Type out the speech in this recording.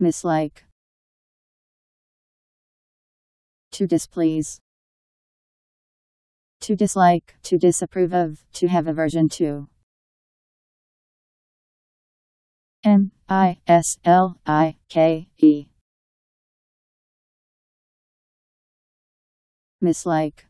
mislike to displease to dislike to disapprove of to have aversion to M I S L I K E mislike